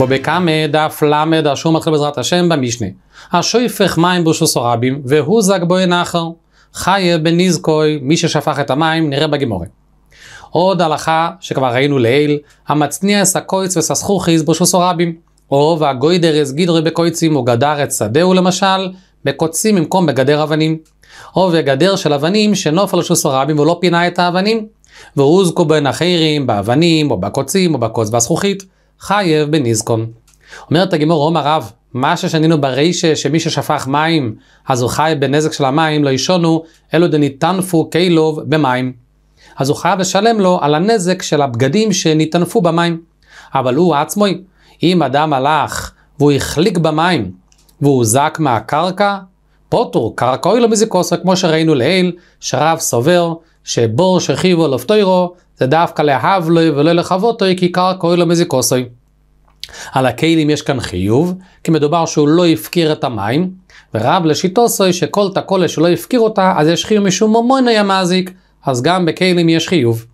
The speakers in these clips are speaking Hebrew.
בו בקאמה אה, דף למד אשור מתחיל בעזרת השם במשנה. השויפך מים בושו סורבים והוא זג בו נחר. חיה בניזקוי מי ששפך את המים נראה בגימורי. עוד הלכה שכבר ראינו לעיל המצניע אס הקויץ וססחוכיס בושו סורבים. או והגוידר אס גידרי בקויצים הוא גדר את שדהו למשל בקוצים במקום בגדר אבנים. או וגדר של אבנים שנוף על שוס הרבים ולא פינה את האבנים. והוזקו בין החיירים באבנים או בקוצים או בקוץ והזכוכית. חייב בנזקון. אומרת הגימור, עומר רב, מה ששנינו ברישה שמי ששפך מים אז הוא חי בנזק של המים לא ישונו אלו דניתנפו קיילוב במים. אז הוא חייב לשלם לו על הנזק של הבגדים שניתנפו במים. אבל הוא עצמו, אם אדם הלך והוא החליק במים והוא הוזק מהקרקע, פוטור קרקעוי לו מזיקוסו כמו שראינו לעיל, שרב סובר שבור שכיבו לפטוירו זה דווקא להב לו ולא לחבותוי, כי עיקר קורא לו מזיקוסוי. על הכלים יש כאן חיוב, כי מדובר שהוא לא הפקיר את המים, ורב לשיטוסוי שכל תקולה שלא הפקיר אותה, אז יש חיוב משום ממוני המזיק, אז גם בכלים יש חיוב.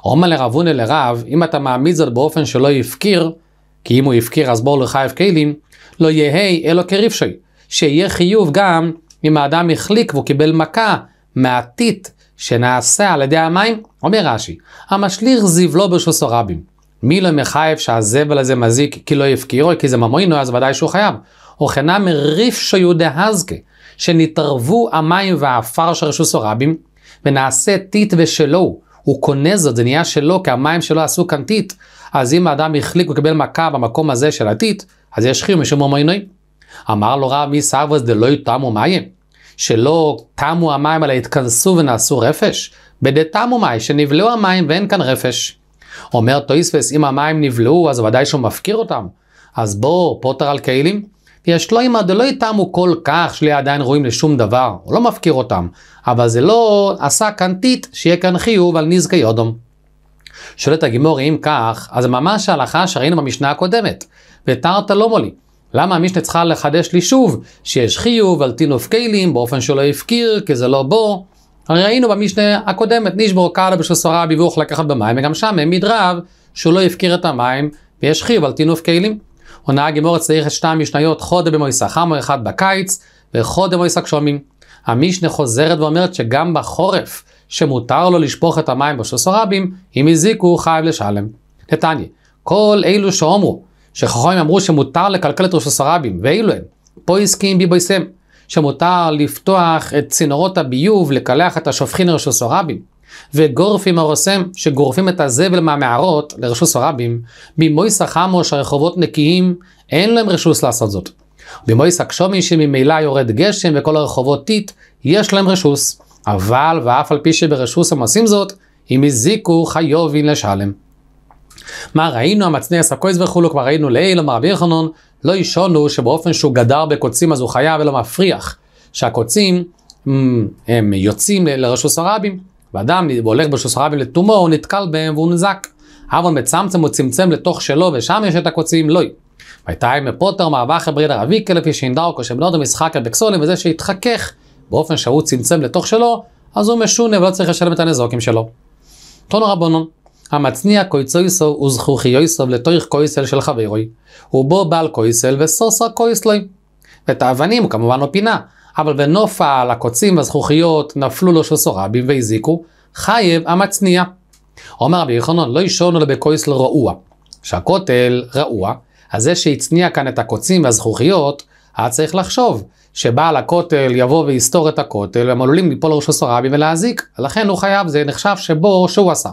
עומר לרבונה לרב, אם אתה מעמיד זאת באופן שלא יפקיר, כי אם הוא יפקיר אז בואו לחייב כלים, לא יהי אלו כרבשי, שיהיה חיוב גם אם האדם החליק והוא קיבל מכה מהטיט שנעשה על ידי המים, אומר רש"י, המשליך זבלו ברשוסו רבים. מי לא מחייב שהזבל הזה מזיק כי לא יפקירו, כי זה ממוינו, אז ודאי שהוא חייב. וכנה מריפשו יודהזקה, שנתערבו המים והעפר של רשוסו רבים, ונעשה טיט ושלו. הוא קונה זאת, זה נהיה שלו, כי המים שלו עשו כאן טיט. אז אם האדם החליק וקיבל מכה במקום הזה של הטיט, אז יש חיום משום ממוינוי. אמר לו רב מי סברס דלא יתמו מים. שלא תמו המים אלא התכנסו ונעשו רפש? בדתמו מאי, שנבלעו המים ואין כאן רפש. אומר טויספס, אם המים נבלעו, אז ודאי שהוא מפקיר אותם. אז בוא, פוטר על כלים. יש לו אימא דלא יטעמו כל כך שלי עדיין רואים לשום דבר, הוא לא מפקיר אותם, אבל זה לא עשה כאן טיט, שיהיה כאן חיוב על נזקי יודום. שואלת הגימור, אם כך, אז ממש ההלכה שראינו במשנה הקודמת, ותרת לא מולי. למה המשנה צריכה לחדש לי שוב שיש חיוב על טינוף כלים באופן שלא הפקיר, כי זה לא בו? הרי ראינו במשנה הקודמת, נשבור קהל בשל סורה ביבוך לקחת במים, וגם שם העמיד רב שהוא לא הפקיר את המים, ויש חיוב על טינוף כלים. עונה הגימור צריך את שתי המשניות חודה במויסה חמר אחד בקיץ, וחודה במויסה גשומים. המשנה חוזרת ואומרת שגם בחורף, שמותר לו לשפוך את המים בשביל סורבים, אם הזיקו חייב לשלם. נתניה, כל אלו שאומרו שחכמים אמרו שמותר לקלקל את ראש הסרבים, ואילו הם, פה הסכים ביבויסם, שמותר לפתוח את צינורות הביוב, לקלח את השופכין לראש הסרבים, וגורפים הרוסם, שגורפים את הזבל מהמערות לראש הסרבים, במויסא חמו שהרחובות נקיים, אין להם רשוס לעשות זאת. במויסא קשומי שממילא יורד גשם וכל הרחובות טיט, יש להם רשוס. אבל ואף על פי שברשוס הם עושים זאת, אם הזיקו חיובין לשלם. מה ראינו המצניאס הקויז וכולו, כבר ראינו לעיל, אמר רבי יחנון, לא ישונו שבאופן שהוא גדר בקוצים אז הוא חייב ולא מפריח, שהקוצים הם יוצאים לרשוס הרבים, ואדם הולך ברשוס הרבים לתומו, הוא נתקל בהם והוא נזק. אברהם מצמצם הוא צמצם לתוך שלו ושם יש את הקוצים, לא. והייתה עם פוטר מאבך ברידה רבי כלפי שאינדרקו שבנודו משחק בקסולים וזה שהתחכך באופן שהוא צמצם לתוך שלו, אז הוא משונה ולא צריך לשלם את הנזוקים שלו. תונו רבונון המצניע קויצויסו וזכוכיויסו לתוך קויסל של חברוי, ובו בעל קויסל וסוסר קויסלוי. ואת האבנים הוא כמובן לא פינה, אבל בנוף על הקוצים והזכוכיות נפלו לו שוסורבים והזיקו, חייב המצניע. אומר רבי יחנון, לא ישונו לו בקויסל רעוע, שהכותל רעוע, אז זה שהצניע כאן את הקוצים והזכוכיות, היה צריך לחשוב שבעל הכותל יבוא ויסתור את הכותל, והם עלולים ליפול לראש הסורבי ולהזיק, לכן הוא חייב, זה נחשב שבור שהוא עשה.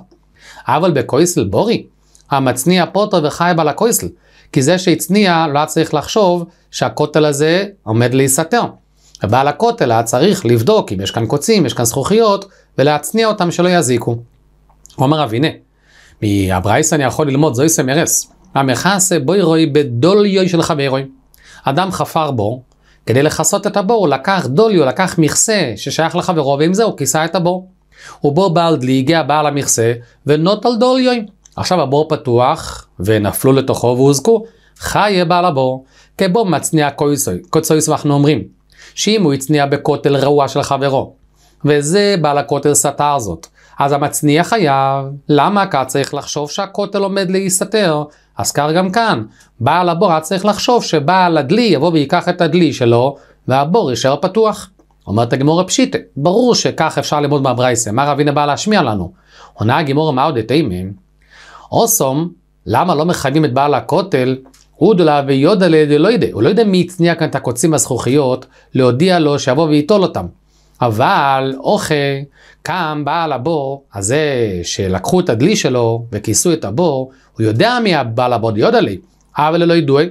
אבל בקויסל בורי, המצניע פוטר וחי בעל הקויסל. כי זה שהצניע לא היה צריך לחשוב שהכותל הזה עומד להיסתר. ובעל הכותל היה צריך לבדוק אם יש כאן קוצים, יש כאן זכוכיות, ולהצניע אותם שלא יזיקו. אומר אבינה, מהברייס אני יכול ללמוד זוי סמרס. המכסה בוי רוי בדוליוי של חברוי. אדם חפר בור, כדי לכסות את הבור הוא לקח דוליו, לקח מכסה ששייך לחברו, ועם זה הוא כיסה את הבור. ובו בעל דלי הגיע בעל המכסה ונוטל דול עכשיו הבור פתוח ונפלו לתוכו והוזקו. חיה בעל הבור, כבו מצניע קויסוי. קויסוי אנחנו אומרים, שאם הוא הצניע בכותל רעוע של חברו, וזה בעל הכותל סתר זאת, אז המצניע חייב. למה? כאן צריך לחשוב שהכותל עומד להיסתר. אז כך גם כאן, בעל הבור היה צריך לחשוב שבעל הדלי יבוא ויקח את הדלי שלו, והבור יישאר פתוח. אומרת הגמורה פשיטא, ברור שכך אפשר ללמוד מהברייסה, מה רבינה בא להשמיע לנו? עונה הגמורה מה עוד דתימין? אוסום, למה לא מחייבים את בעל הכותל? הודלה ויודה לדלוידה, הוא לא יודע מי יצניע כאן את הקוצים הזכוכיות, להודיע לו שיבוא ויטול אותם. אבל אוכל, קם בעל הבור, הזה שלקחו את הדלי שלו וכיסו את הבור, הוא יודע מי הבעל הבור, יודה לי, אבל לא ידועי.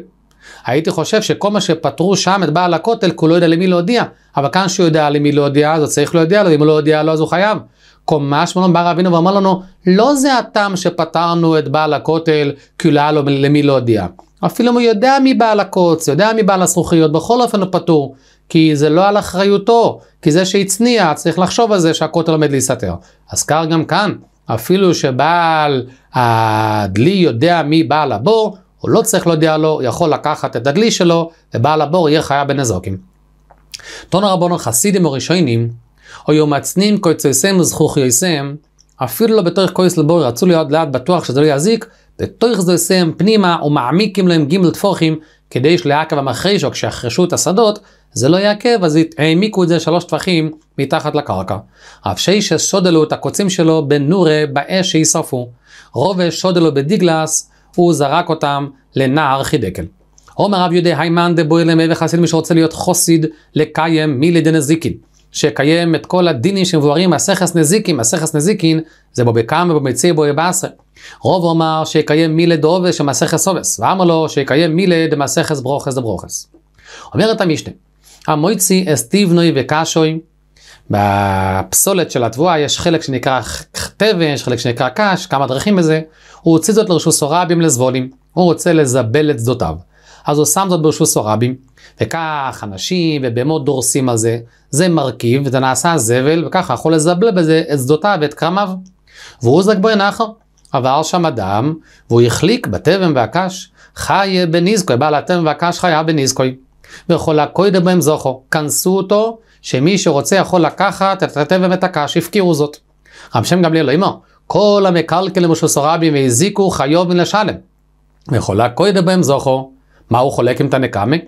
הייתי חושב שכל מה שפטרו שם את בעל הכותל, כי הוא לא יודע למי להודיע. אבל כאן שהוא יודע למי להודיע, אז הוא צריך להודיע לו, אם הוא לא יודיע לו אז הוא חייב. קומה שמונה בא רבינו ואמר לנו, לא זה הטעם שפטרנו את בעל הכותל, כי לא היה לו למי להודיע. אפילו אם הוא יודע מי בעל הקוץ, יודע מי בעל הזכוכיות, בכל אופן הוא פטור. כי זה לא על אחריותו, כי זה שהצניע, צריך לחשוב על זה שהכותל עומד להיסתר. אז כך גם כאן, אפילו שבעל הדלי יודע מי בעל הבור, הוא לא צריך להודיע לו, הוא יכול לקחת את הדלי שלו, ובעל הבור יהיה חיה בנזוקים. תונו רבונו חסידים או ראשונים, או יומצנים קויצויסם וזכוכיוסם, אפילו לא בתוך קויס לבור, רצו להיות לאט בטוח שזה לא יזיק, בתוך זה יסם פנימה ומעמיקים להם גימל טפוחים, כדי שלעקב המחריש, או כשיחרשו את השדות, זה לא יעכב, אז העמיקו את זה שלוש טפחים מתחת לקרקע. אף שישס שודלו את הקוצים שלו בנורה באש שישרפו. רובש שודלו בדיגלס, הוא זרק אותם לנער חידקל. עומר רב יהודה היימן דבויר למי וחסיד מי שרוצה להיות חוסיד לקיים מילי דנזיקין. שקיים את כל הדינים שמבוארים מסכס נזיקין, מסכס נזיקין זה בו בקם ובו מציא ובו בעשר. רוב אומר שיקיים מילי דאובס שמסכס אובס, ואמר לו שיקיים מילי דמסכס ברוכס דברוכס. אומרת המשנה, המויצי אסטיבנוי וקשוי בפסולת של התבואה יש חלק שנקרא תבן, יש חלק שנקרא קש, כמה דרכים בזה. הוא הוציא זאת לרשות סורבים לזבולים, הוא רוצה לזבל את שדותיו. אז הוא שם זאת ברשות סורבים, וכך אנשים ובהמות דורסים על זה, זה מרכיב זה נעשה זבל, וככה יכול לזבל בזה את שדותיו ואת כרמיו. והוא זק זגבר נחו, עבר שם אדם, והוא החליק בתבן והקש, חי בניזקוי, בעל התבן והקש חיה בניזקוי. וכל הכוי בהם זוכו, כנסו אותו שמי שרוצה יכול לקחת את הטבע ואת הקש, הפקירו זאת. רב שם גמליאל לא אמר, כל המקלקל למשוסרבים והזיקו חיוב מן לשלם. וחולה קודם בהם זוכו, מה הוא חולק עם תנקמי?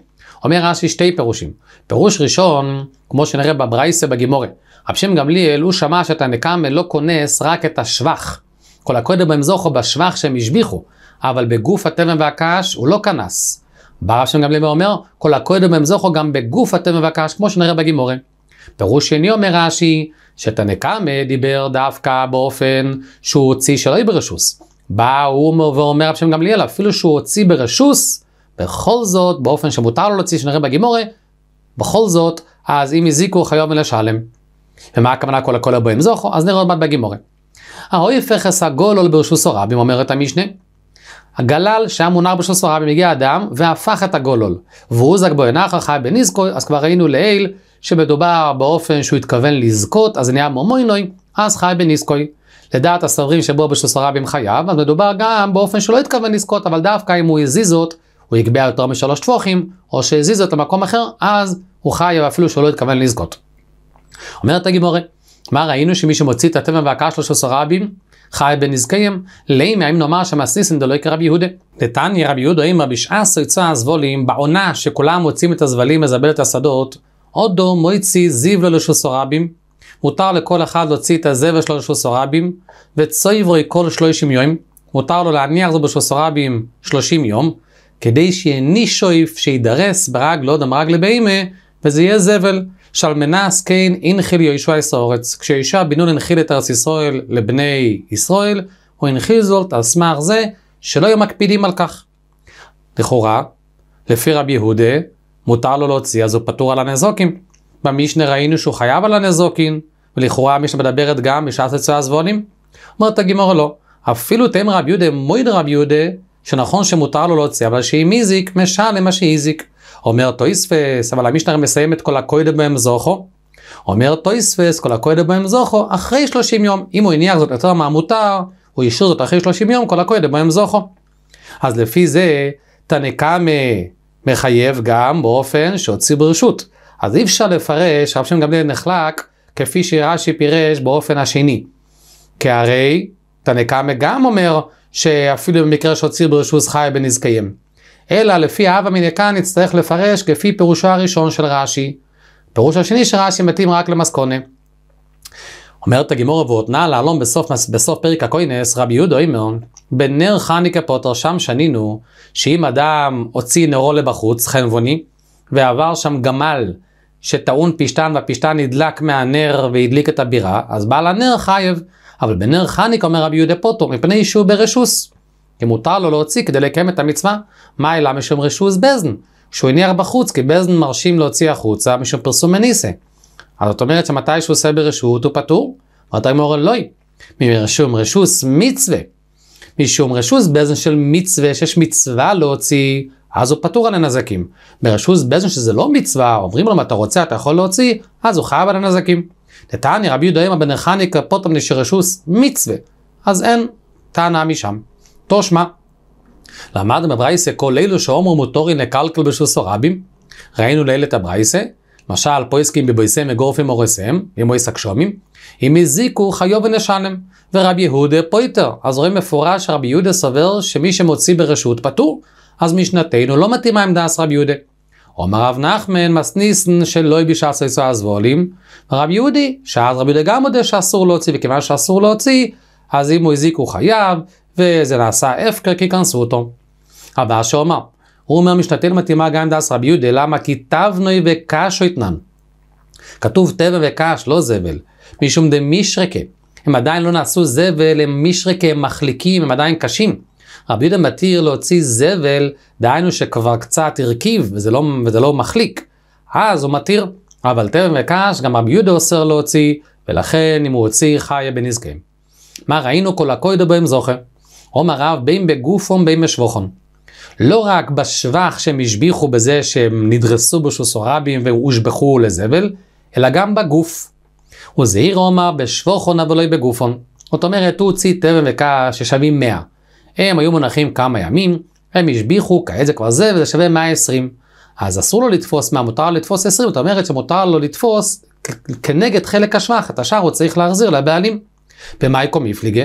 אומר רש"י שתי פירושים. פירוש ראשון, כמו שנראה בברייסה בגימורי, רב שם גמליאל, הוא שמע שתנקמה לא כונס רק את השבח. כל הקודם בהם זוכו בשבח שהם השביחו, אבל בגוף התבן והקש הוא לא כנס. בא רב שם גמליאל ואומר, כל הקודם במזוכו גם בגוף אתם מבקש, כמו שנראה בגימורי. פירוש שני אומר רש"י, שתנקמה דיבר דווקא באופן שהוא הוציא שלא יהיה ברשוס. בא הוא ואומר רב שם גמליאל, אפילו שהוא הוציא ברשוס, בכל זאת, באופן שמותר לו להוציא, שנראה בגימורי, בכל זאת, אז אם הזיקו חיוב מלשלם. ומה הכוונה כל הכל הבאים זוכו? אז נראה עוד מעט בגימורי. האויפך עול ברשוס הרבים, אומרת המשנה. הגלל שהיה מונח בשל סחביו מגיע אדם והפך את הגולול. והוא זק בו ינחר חי בנזקו, אז כבר ראינו לעיל שמדובר באופן שהוא התכוון לזכות, אז נהיה מומוינוי, אז חי בנזקוי. לדעת הסברים שבו בשל סחביו חייב, אז מדובר גם באופן שלא התכוון לזכות, אבל דווקא אם הוא הזיז זאת, הוא יקבע יותר משלוש טפוחים, או שהזיז זאת למקום אחר, אז הוא חי אפילו שלא התכוון לזכות. אומרת הגימורה, מה ראינו שמי שמוציא את הטבע והקש שלו של סרבים, חי בנזקיהם, לימה אם נאמר שמעשיסין דלא יקרא רבי יהודה. נתניה רבי יהודה אמר בשעה שעס הזבולים, בעונה שכולם מוצאים את הזבלים לזבל את השדות, עודו מויצי זיו ללשו סורבים, מותר לכל אחד להוציא את הזבל שלו ללשו סורבים, וצויברי כל שלושים יום, מותר לו להניח זו סורבים שלושים יום, כדי שיהיה נישויף שידרס ברגלו לא דם רג לבהימה, וזה יהיה זבל. שלמנס קיין הנחיל יהושע ישרורץ. כשיהושע בן נון הנחיל את ארץ ישראל לבני ישראל, הוא הנחיל זאת על סמך זה שלא היו מקפידים על כך. לכאורה, לפי רבי יהודה, מותר לו להוציא, אז הוא פטור על הנזוקים. במשנה ראינו שהוא חייב על הנזוקין, ולכאורה המשנה מדברת גם בשעת יצואי הזבונים. אומרת הגימור לא, אפילו תאם רבי יהודה מויד רבי יהודה, שנכון שמותר לו להוציא, אבל שאם שהמזיק משל למה שהזיק. אומר טויספס, אבל המשנה מסיים את כל הקוידה בהם זוכו. אומר טויספס, כל הקוידה בהם זוכו, אחרי 30 יום. אם הוא הניח זאת יותר מהמותר, הוא השאיר זאת אחרי 30 יום, כל הקוידה בהם זוכו. אז לפי זה, תנקמה מחייב גם באופן שהוציא ברשות. אז אי אפשר לפרש, רב שם גמליאל נחלק, כפי שרש"י פירש באופן השני. כי הרי תנקמה גם אומר שאפילו במקרה שהוציא ברשות חי בנזקיים. אלא לפי האבא מדיקה נצטרך לפרש כפי פירושו הראשון של רש"י. פירוש השני של רש"י מתאים רק למסקונה. אומרת הגימור ואותנה להלום בסוף, בסוף פרק הקוינס, רבי יהודה אימר, בנר חניקה פוטר שם שנינו, שאם אדם הוציא נרו לבחוץ, חנבוני, ועבר שם גמל שטעון פשתן והפשתן נדלק מהנר והדליק את הבירה, אז בעל הנר חייב. אבל בנר חניקה אומר רבי יהודה פוטר, מפני שהוא ברשוס. אם מותר לו להוציא כדי לקיים את המצווה, מה אלא משום רשוז בזן, שהוא הניח בחוץ, כי בזן מרשים להוציא החוצה משום פרסום מניסה. אז זאת אומרת שמתי שהוא עושה ברשות הוא פטור? אומרת הגמור אלוהי, לא. משום רשוס מצווה, משום רשוס בזן של מצווה, שיש מצווה להוציא, אז הוא פטור על הנזקים. ברשוס בזן שזה לא מצווה, אומרים לו אם אתה רוצה אתה יכול להוציא, אז הוא חייב על הנזקים. לטעני רבי יהודה אמא בן נחניקה פוטמני נשרשוס מצווה, אז אין טענה משם. תושמע. למדנו בברייסה כל אלו שאומרו מוטורי נקלקל בשביל סורבים, ראינו ליל את הברייסה, משל פויסקים מגורפים אורסם, עם ימויס הקשומים, אם הזיקו חיו ונשנם, ורבי יהודה פויטר. אז רואים מפורש שרבי יהודה סובר שמי שמוציא ברשות פטור, אז משנתנו לא מתאימה עמדה דס רבי יהודה. אומר רב נחמן מסניסן שלא יבישה סויסו הזבולים, ורב יהודי, שאז רבי יהודה גם מודה שאסור להוציא, וכיוון שאסור להוציא, אז אם הוא הזיק הוא חייב, וזה נעשה הפקר כי כנסו אותו. הבעיה שאומר, הוא אומר משתתל מתאימה גם דס רבי יהודה, למה? כי תבנוי וקשו אתנן. כתוב תבן וקש, לא זבל. משום דמישרקה. הם עדיין לא נעשו זבל, הם מישרקה, הם מחליקים, הם עדיין קשים. רבי יהודה מתיר להוציא זבל, דהיינו שכבר קצת הרכיב, וזה לא, וזה לא מחליק. אז הוא מתיר, אבל תבן וקש, גם רבי יהודה אוסר להוציא, ולכן אם הוא הוציא חיה בנזקיהם. מה ראינו כל הקוידו בהם זוכר. אומר רב בין בגופון בין בשבוכון. לא רק בשבח שהם השביחו בזה שהם נדרסו בשוסורבים והושבחו לזבל, אלא גם בגוף. וזעיר עומר בשבוכון אבל לא בגופון. זאת אומרת, הוא הוציא תבן וקש ששווים 100. הם היו מונחים כמה ימים, הם השביחו, כעת זה כבר זה, וזה שווה 120. אז אסור לו לתפוס מה מותר לו לתפוס 20, זאת אומרת שמותר לו לתפוס כנגד חלק השבח, את השאר הוא צריך להחזיר לבעלים. במאי קומיפליגה?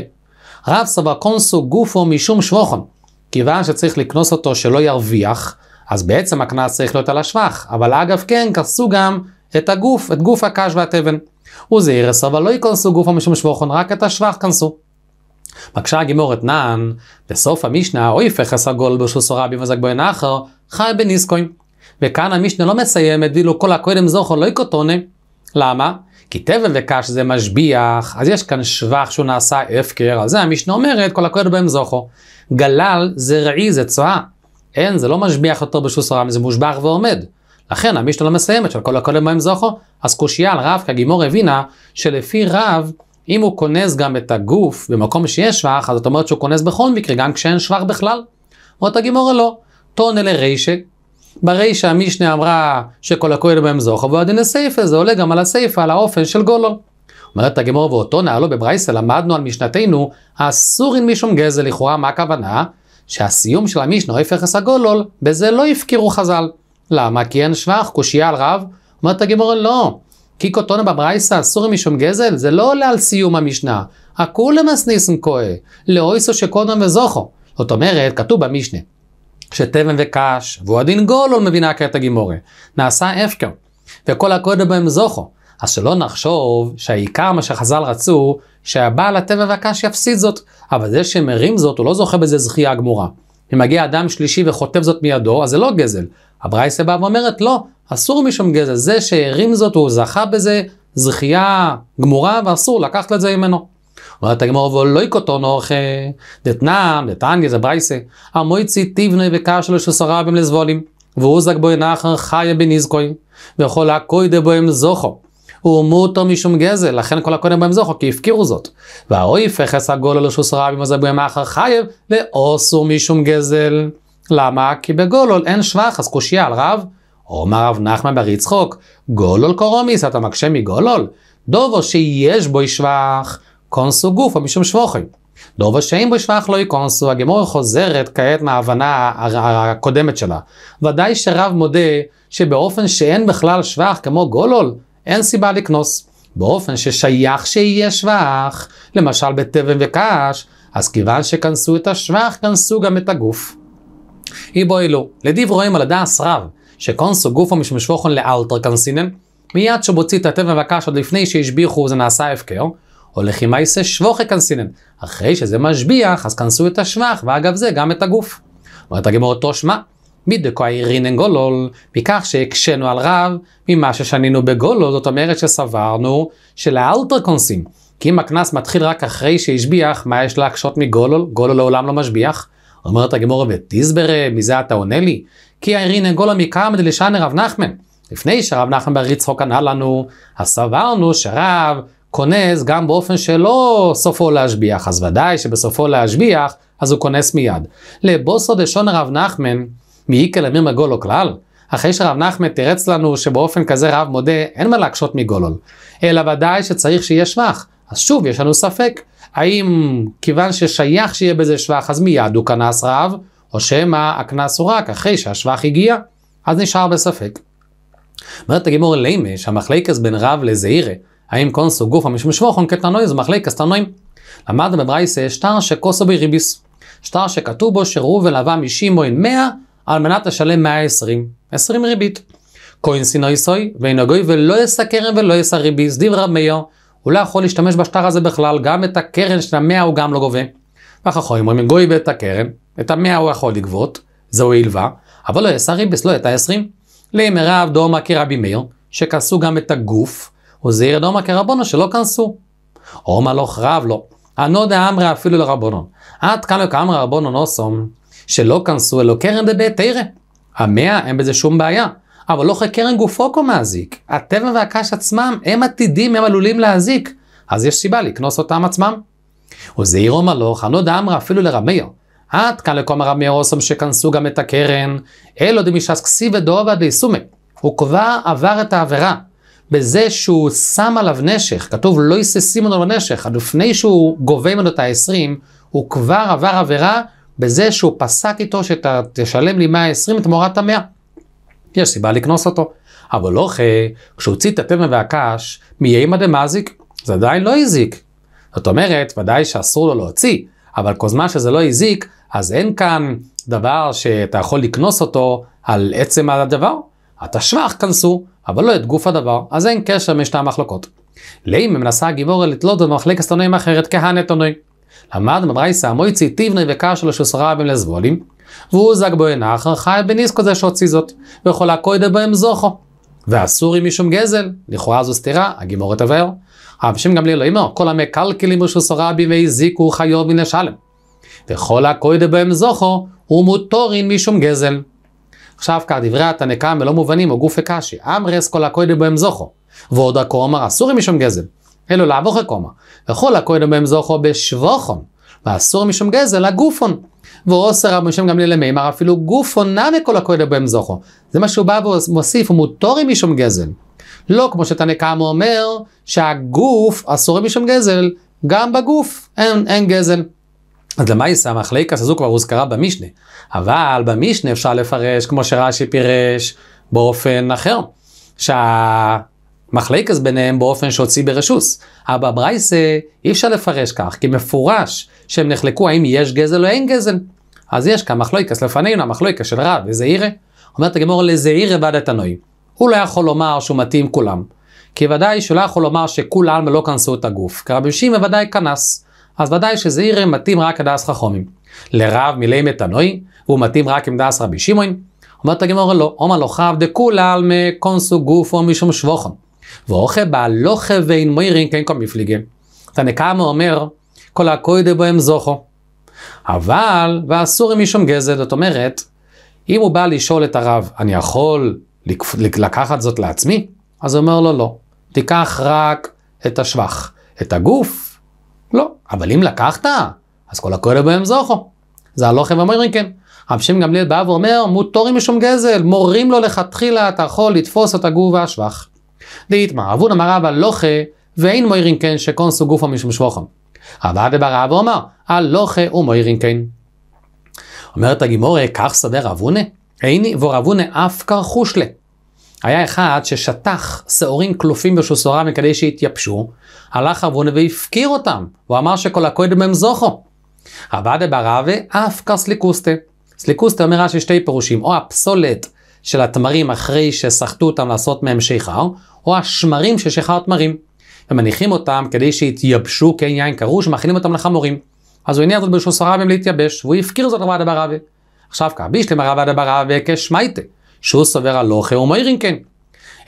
רב סבא קונסו גופו משום שבוכון. כיוון שצריך לקנוס אותו שלא ירוויח, אז בעצם הקנס צריך להיות על השבח. אבל אגב כן, כנסו גם את הגוף, את גוף הקש והתבן. וזעירס אבל לא יקונסו גופו משום שבוכון, רק את השבח קנסו. בקשה הגימורת נען, בסוף המשנה, אוי פכס הגול בשוסו רבי מזג בו נחר, חי בניסקוין. וכאן המשנה לא מסיימת, ואילו כל הקודם זוכר לא יקוטונה. למה? כי תבל וקש זה משביח, אז יש כאן שבח שהוא נעשה הפקר, על זה המשנה אומרת, כל הכל בהם זוכו. גלל זה רעי, זה צואה. אין, זה לא משביח יותר בשום סורם, זה מושבח ועומד. לכן המשנה לא מסיימת של כל הכל בהם זוכו, אז קושייה על רב, כי הגימור הבינה שלפי רב, אם הוא כונס גם את הגוף במקום שיש שבח, אז זאת אומרת שהוא כונס בכל מקרה, גם כשאין שבח בכלל. אומרת הגימור לא, טונה לרישק, ברי שהמשנה אמרה שכל הכהן בהם זוכר, ועודין הסייפה, זה עולה גם על הסייפה, על האופן של גולו. אומרת הגמור ואותו נעלו בברייסה למדנו על משנתנו אסורין משום גזל לכאורה מה הכוונה? שהסיום של המשנה הוא הפכס הגולול בזה לא הפקירו חז"ל. למה? כי אין שבח קושייה על רב? אומרת הגמור לא. כי קוטונה בברייסה אסורין משום גזל זה לא עולה על סיום המשנה. הכולם אסניסן כהה לאויסו שקודם וזוכו. זאת אומרת כתוב במשנה שתבן וקש, ואוהדין גולול מבינה כרת הגימורי, נעשה הפקר, וכל הקודם בהם זוכו. אז שלא נחשוב שהעיקר מה שחז"ל רצו, שהבעל הטבע והקש יפסיד זאת, אבל זה שמרים זאת, הוא לא זוכה בזה זכייה גמורה. אם מגיע אדם שלישי וחוטף זאת מידו, אז זה לא גזל. הברייסה באה ואומרת, לא, אסור משום גזל. זה שהרים זאת, הוא זכה בזה זכייה גמורה, ואסור לקחת את זה ממנו. אומרת הגמור ואולי לא קוטון אורכי אה, דתנם, דתניה, זה ברייסה. המויצי תיבנה שלו של סרבים לזבולים. ואוזק בו ינחר חיה בנזקוי. וכל הקוידה בוהם זוכו. ומותו משום גזל, לכן כל הקודם בהם זוכו, כי הפקירו זאת. והאוי יחס הגולו לשוס רבים הזה בהם אחר חייב, לאוסו משום גזל. למה? כי בגולול אין שבח, אז קושייה על רב. אומר רב נחמן בר יצחוק, גולול קורומיס, אתה מקשה מגולול? דובו שיש בו שבח, קונסו גופו משום שבוכי. לא השם בו שבח לא יקונסו, הגמור חוזרת כעת מההבנה הקודמת שלה. ודאי שרב מודה שבאופן שאין בכלל שבח כמו גולול, אין סיבה לקנוס. באופן ששייך שיהיה שבח, למשל בתבן וקש, אז כיוון שכנסו את השבח, כנסו גם את הגוף. איבו אלו, לדיב רואים על הדעס רב, שקונסו גופו משמשבוכן לאלתר קנסינן, מיד שבוציא את התבן והקש עוד לפני שהשביחו זה נעשה הפקר, הולך עם מייסה שבוכי כנסינן. אחרי שזה משביח, אז כנסו את השבח, ואגב זה גם את הגוף. אומרת הגמור אותו שמע, מדכוי רינן גולול, מכך שהקשינו על רב ממה ששנינו בגולול, זאת אומרת שסברנו שלאלתר כונסים. כי אם הקנס מתחיל רק אחרי שהשביח, מה יש להקשות מגולול? גולול לעולם לא משביח. אומרת הגמור, ותסברה, מזה אתה עונה לי? כי רינן גולול מקרמא דלישנא רב נחמן. לפני שרב נחמן בר יצחוק ענה לנו, אז סברנו שרב כונס גם באופן שלא סופו להשביח, אז ודאי שבסופו להשביח, אז הוא כונס מיד. לבוסו דשון רב נחמן, מאיקה אמיר מגולו כלל, אחרי שרב נחמן תירץ לנו שבאופן כזה רב מודה, אין מה להקשות מגולול, אלא ודאי שצריך שיהיה שבח. אז שוב, יש לנו ספק, האם כיוון ששייך שיהיה בזה שבח, אז מיד הוא כנס רב, או שמא הקנס הוא רק אחרי שהשבח הגיע, אז נשאר בספק. אומרת הגימור לימה שהמחלקס בין רב לזעירה האם קונסו גופה גוף המשמשבוכון קטנויז מחלקס תנועים? למדנו בברייסה שטר שקוסו בריביס. שטר שכתוב בו שראובן לבא משמעון 100 על מנת לשלם 120. 20 ריבית. כהן סינויסוי ואינו גוי ולא יסע קרן ולא יסע ריביס. דיב רב מאיר. הוא לא יכול להשתמש בשטר הזה בכלל, גם את הקרן של המאה הוא גם לא גובה. והחכמים אומרים, גוי ואת הקרן, את המאה הוא יכול לגבות, זהו הלווה, אבל לא יסע ריביס, לא את ה-20. לימי רב דומה כרבי מאיר, שכעסו גם את הגוף, וזעיר דומה כרבונו שלא כנסו. עומא לא חרב לו, ענו דאמרי אפילו לרבונון. עד כאן לא כאמרי רבונון אוסום, שלא כנסו אלו קרן דבית תירא. המאה אין בזה שום בעיה, אבל לא חקרן גופו כה מאזיק. הטבע והקש עצמם הם עתידים, הם עלולים להזיק, אז יש סיבה לקנוס אותם עצמם. וזעיר עומא לא, חנו דאמרי אפילו לרמיה. עד כאן לכל לא מרב הרמי אוסום שכנסו גם את הקרן, אלו דמישס כסי ודאובה ועד הוא כבר עבר את העבירה, בזה שהוא שם עליו נשך, כתוב לא יססים אותו בנשך, עד לפני שהוא גובה ממנו את ה-20, הוא כבר עבר עבירה בזה שהוא פסק איתו שתשלם לי 120 תמורת המאה. יש סיבה לקנוס אותו. אבל לא אחרי, כשהוא הוציא את התבן והקש, מיימא דמזיק, זה עדיין לא הזיק. זאת אומרת, ודאי שאסור לו להוציא, אבל כל זמן שזה לא הזיק, אז אין כאן דבר שאתה יכול לקנוס אותו על עצם הדבר. התשמ"ח כנסו, אבל לא את גוף הדבר, אז אין קשר בין שתי המחלוקות. לאם מנסה הגיבורה לתלות זאת במחלקת עיתונאים אחרת כהנתונאי. למד מדרייסה המויצי טיבני וקרשלו שוסרבים לזבולים, והוא זג בו אחר חי בניסקו זה שהוציא זאת, וכל הקוידה בהם זוכו. ואסור והסורי משום גזל, לכאורה זו סתירה, הגימורת תבהר. האנשים גם לאלוהים כל המקלקלים בשוסרבים והזיקו חיו מן השלם. וכל הקוידה בהם זוכו, ומוטורין משום גזל. עכשיו כך דברי התנא קמא מובנים, או גופי קשי. אמרס כל הכוידם בהם זוכו. ועוד הכומר אסור משום גזל, אלו לעבוך הכומר. וכל הכוידם בהם זוכו בשבוכון. ואסור משום גזל הגופון. ואוסר רב משם גמליאל ללמימר אפילו גופון נמי כל הכוידם בהם זוכו. זה מה שהוא בא ומוסיף, הוא מוטורי משום גזל. לא כמו שתנא קמא אומר שהגוף אסור משום גזל, גם בגוף אין, אין גזל. אז למה היא למעשה המחלקה הזו כבר הוזכרה במשנה, אבל במשנה אפשר לפרש, כמו שרש"י פירש, באופן אחר, שהמחלקס ביניהם באופן שהוציא ברשוס. אבא ברייסה אי אפשר לפרש כך, כי מפורש שהם נחלקו האם יש גזל או אין גזל. אז יש כאן מחלקס לפנינו, המחלקס של רב וזעירה. אומרת הגמור לזעירה ועד התנוי. הוא לא יכול לומר שהוא מתאים כולם. כי ודאי שהוא לא יכול לומר שכולם לא כנסו את הגוף. כי רבי שמעון ודאי כנס. אז ודאי שזעירה מתאים רק הדס חכומים. לרב מילי מתנוי, הוא מתאים רק עם דס רבי שמעון. אומרת הגמור לא, אומר לא חב דכולה על מקונסו גופו משום שבוכון. ואוכל בעל לא חבין מוירין כאין כל מפליגים. תנא אומר, כל הקוידה בהם זוכו. אבל, ואסור עם משום גזל, זאת אומרת, אם הוא בא לשאול את הרב, אני יכול לקחת זאת לעצמי? אז הוא אומר לו, לא. תיקח רק את השבח, את הגוף לא. אבל אם לקחת, אז כל הכל בהם זוכו. זה הלוחם ואומרים כן. רב שמעון גמליאל בא ואומר, מוטורים משום גזל, מורים לו לכתחילה, אתה יכול לתפוס את הגוף והשבח. דהיתמר, אבון אמר רבא לוחה, ואין מוירים כן שקונסו גופו משום שבוכם. רבא דברא ואומר, הלוחה ומוירים כן. אומרת הגימור, כך סדר רבונה? איני ורבונה אף קרחושלה. היה אחד ששטח שעורים קלופים בשוסורם כדי שיתייבשו, הלך אבונה והפקיר אותם, הוא אמר שכל הקודם הם זוכו. עבדה ברבה אף כסליקוסטה. סליקוסטה אומר רש"י שתי פירושים, או הפסולת של התמרים אחרי שסחטו אותם לעשות מהם שיכר, או השמרים של שיכר תמרים. ומניחים אותם כדי שיתייבשו כעין יין קרוש, מאכילים אותם לחמורים. אז הוא הניע זאת ברשות סרבים להתייבש, והוא הפקיר זאת עבדה ברבה. עכשיו כאבישלם כביש למרבה דברבה כשמייטה. שהוא סובר הלוכה ומוירינקן. כן.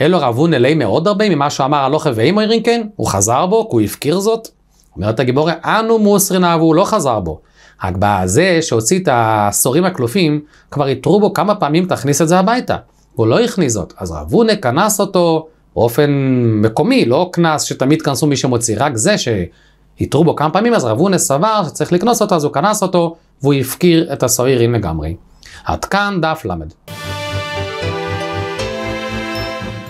אלו רבו אלי מאוד הרבה ממה שאמר הלוכה ואימו אירינקן, כן, הוא חזר בו, כי הוא הפקיר זאת. אומרת הגיבורי, אנו מוסרין אהבו, הוא לא חזר בו. רק בזה שהוציא את הסורים הקלופים, כבר איתרו בו כמה פעמים תכניס את זה הביתה. הוא לא הכניס זאת, אז רבונה קנס אותו באופן מקומי, לא קנס שתמיד קנסו מי שמוציא, רק זה שהתרו בו כמה פעמים, אז רבונה סבר שצריך לקנוס אותו, אז הוא קנס אותו, והוא הפקיר את הסוהירים לגמרי. עד כאן דף למד.